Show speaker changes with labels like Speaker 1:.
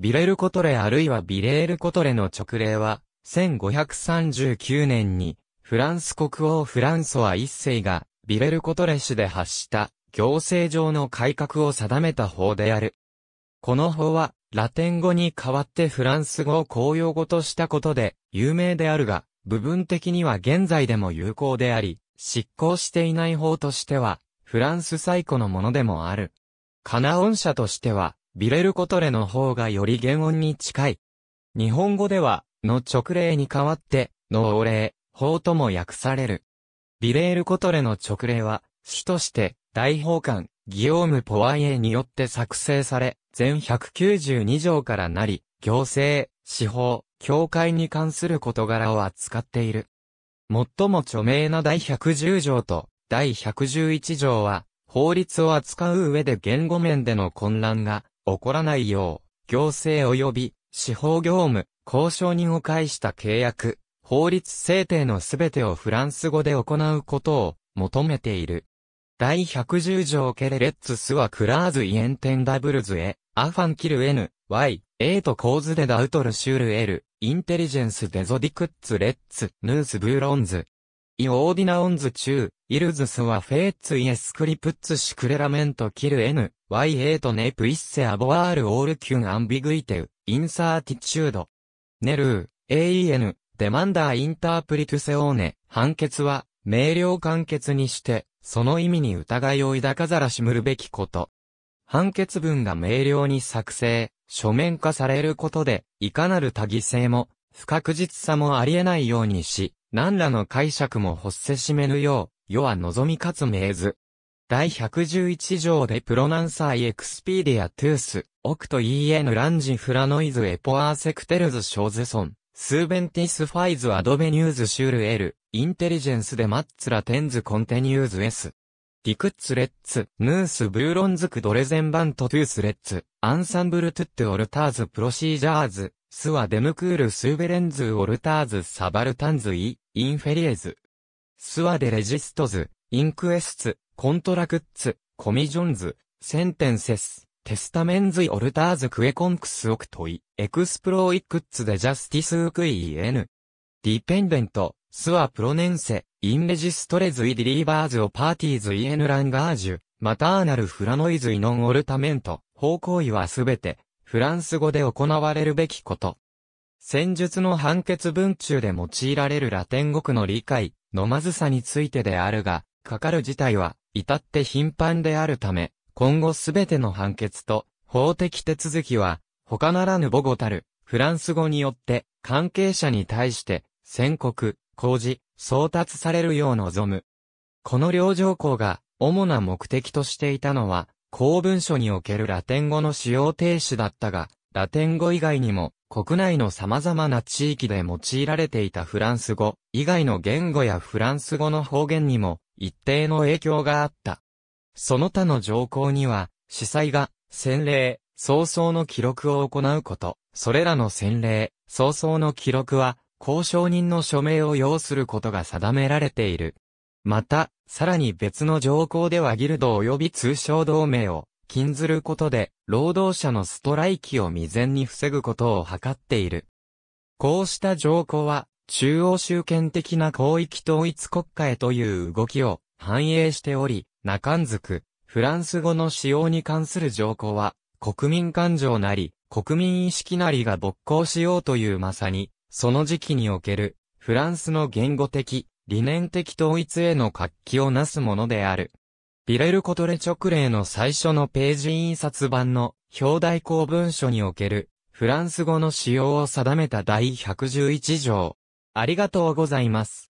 Speaker 1: ビレルコトレあるいはビレールコトレの直令は、1539年に、フランス国王フランソワ一世が、ビレルコトレ市で発した、行政上の改革を定めた法である。この法は、ラテン語に代わってフランス語を公用語としたことで、有名であるが、部分的には現在でも有効であり、執行していない法としては、フランス最古のものでもある。カナオン社としては、ビレルコトレの方がより原音に近い。日本語では、の直令に代わって、のお礼、法とも訳される。ビレールコトレの直令は、主として、大法官、ギオーム・ポワイエによって作成され、全192条からなり、行政、司法、教会に関する事柄を扱っている。最も著名な第110条と第111条は、法律を扱う上で言語面での混乱が起こらないよう、行政及び司法業務、交渉人を介した契約、法律制定のすべてをフランス語で行うことを求めている。第110条ケレレッツスはクラーズイエンテンダブルズへ、アファンキル N、Y、A と構図でダウトルシュール L、インテリジェンスデゾディクッツレッツ、ヌースブーロンズ。イオーディナオンズ中、イルズスはフェーツイエスクリプッツシクレラメントキル N、y 8 a t e ne puisse avoir all qu'une ambiguïté, i n e r t i t u d e ネルー、AEN、デマンダーインタープリトゥセオーネ、判決は、明瞭簡潔にして、その意味に疑いを抱かざらしむるべきこと。判決文が明瞭に作成、書面化されることで、いかなる多義性も、不確実さもありえないようにし、何らの解釈も発せしめぬよう、世は望みかつ命ず。第111条でプロナンサーエクスピーディアトゥース、オクトイーエヌランジフラノイズエポアーセクテルズショーズソン、スーベンティスファイズアドベニューズシュールエル、インテリジェンスでマッツラテンズコンテニューズエス。ディクッツレッツ、ヌースブーロンズクドレゼンバントトゥースレッツ、アンサンブルトゥッテオルターズプロシージャーズ、スワデムクールスーベレンズオルターズサバルタンズイ、インフェリエズ。スワデレジストズ、インクエスツ、コントラクッツ、コミジョンズ、センテンセス、テスタメンズイオルターズクエコンクスオクトイ、エクスプロイクッツデジャスティスウクイエヌ。ディペンデント、スワプロネンセ、インレジストレズイディリーバーズオパーティーズイエヌランガージュ、マターナルフラノイズイノンオルタメント、方向位はすべて、フランス語で行われるべきこと。戦術の判決文中で用いられるラテン語句の理解、のまずさについてであるが、かかる事態は、至って頻繁であるため、今後すべての判決と法的手続きは、他ならぬ母語たる、フランス語によって、関係者に対して、宣告、公示、送達されるよう望む。この両条項が、主な目的としていたのは、公文書におけるラテン語の使用停止だったが、ラテン語以外にも、国内の様々な地域で用いられていたフランス語、以外の言語やフランス語の方言にも、一定の影響があった。その他の条項には、司祭が、洗礼、早々の記録を行うこと、それらの洗礼、早々の記録は、交渉人の署名を要することが定められている。また、さらに別の条項ではギルド及び通商同盟を禁ずることで、労働者のストライキを未然に防ぐことを図っている。こうした条項は、中央集権的な広域統一国家へという動きを反映しており、中んずく、フランス語の使用に関する条項は、国民感情なり、国民意識なりが勃興しようというまさに、その時期における、フランスの言語的、理念的統一への活気をなすものである。ビレル・コトレ直令の最初のページ印刷版の表題公文書におけるフランス語の使用を定めた第111条ありがとうございます。